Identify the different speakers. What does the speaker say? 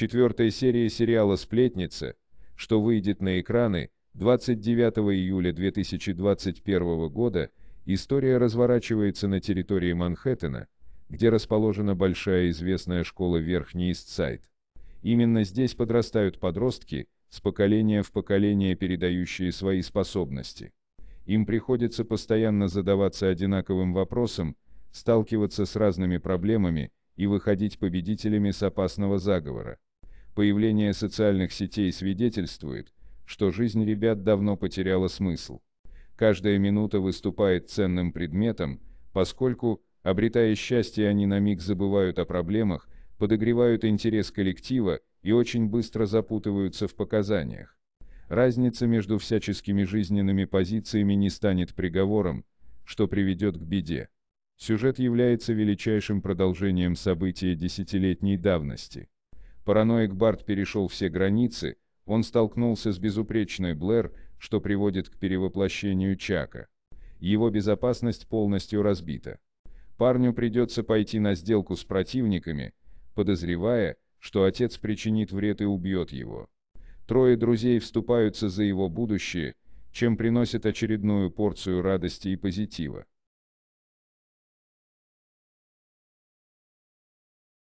Speaker 1: четвертой серии сериала «Сплетница», что выйдет на экраны 29 июля 2021 года, история разворачивается на территории Манхэттена, где расположена большая известная школа Верхний Истсайд. Именно здесь подрастают подростки, с поколения в поколение передающие свои способности. Им приходится постоянно задаваться одинаковым вопросом, сталкиваться с разными проблемами и выходить победителями с опасного заговора. Появление социальных сетей свидетельствует, что жизнь ребят давно потеряла смысл. Каждая минута выступает ценным предметом, поскольку, обретая счастье, они на миг забывают о проблемах, подогревают интерес коллектива и очень быстро запутываются в показаниях. Разница между всяческими жизненными позициями не станет приговором, что приведет к беде. Сюжет является величайшим продолжением события десятилетней давности. Параноик Барт перешел все границы, он столкнулся с безупречной Блэр, что приводит к перевоплощению Чака. Его безопасность полностью разбита. Парню придется пойти на сделку с противниками, подозревая, что отец причинит вред и убьет его. Трое друзей вступаются за его будущее, чем приносят очередную порцию радости и позитива.